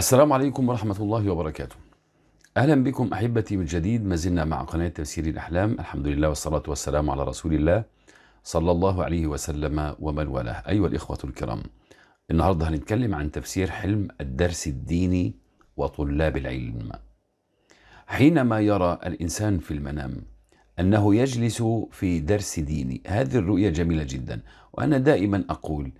السلام عليكم ورحمة الله وبركاته أهلا بكم أحبتي من جديد ما زلنا مع قناة تفسير الأحلام الحمد لله والصلاة والسلام على رسول الله صلى الله عليه وسلم ومن والاه أيها الإخوة الكرام النهاردة هنتكلم عن تفسير حلم الدرس الديني وطلاب العلم حينما يرى الإنسان في المنام أنه يجلس في درس ديني هذه الرؤية جميلة جدا وأنا دائما أقول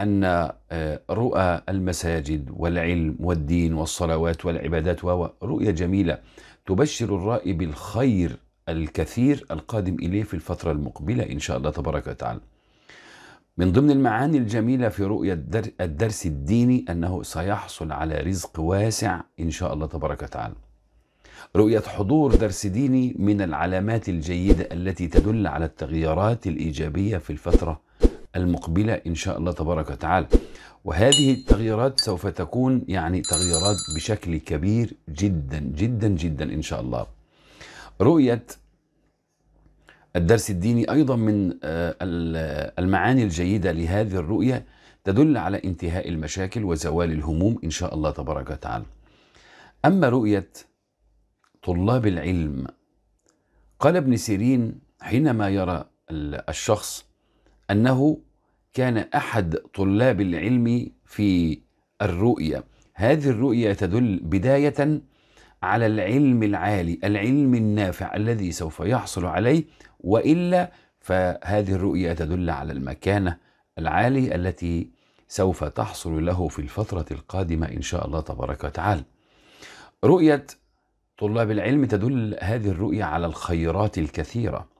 أن آه، رؤى المساجد والعلم والدين والصلوات والعبادات ورؤية جميلة تبشر الرائي بالخير الكثير القادم إليه في الفترة المقبلة إن شاء الله تبارك وتعالى من ضمن المعاني الجميلة في رؤية الدرس الديني أنه سيحصل على رزق واسع إن شاء الله تبارك وتعالى رؤية حضور درس ديني من العلامات الجيدة التي تدل على التغييرات الإيجابية في الفترة المقبلة إن شاء الله تبارك وتعالى وهذه التغييرات سوف تكون يعني تغييرات بشكل كبير جدا جدا جدا إن شاء الله رؤية الدرس الديني أيضا من آه، المعاني الجيدة لهذه الرؤية تدل على انتهاء المشاكل وزوال الهموم إن شاء الله تبارك وتعالى أما رؤية طلاب العلم قال ابن سيرين حينما يرى الشخص أنه كان أحد طلاب العلم في الرؤية هذه الرؤية تدل بداية على العلم العالي العلم النافع الذي سوف يحصل عليه وإلا فهذه الرؤية تدل على المكانة العالي التي سوف تحصل له في الفترة القادمة إن شاء الله تبارك وتعالى رؤية طلاب العلم تدل هذه الرؤية على الخيرات الكثيرة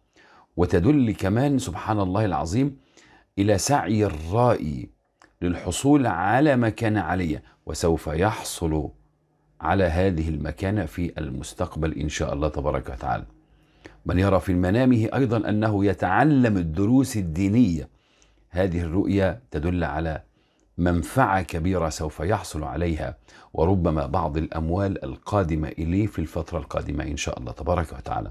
وتدل كمان سبحان الله العظيم إلى سعي الرائي للحصول على مكانة عالية وسوف يحصل على هذه المكانة في المستقبل إن شاء الله تبارك وتعالى من يرى في منامه أيضا أنه يتعلم الدروس الدينية هذه الرؤية تدل على منفعة كبيرة سوف يحصل عليها وربما بعض الأموال القادمة إليه في الفترة القادمة إن شاء الله تبارك وتعالى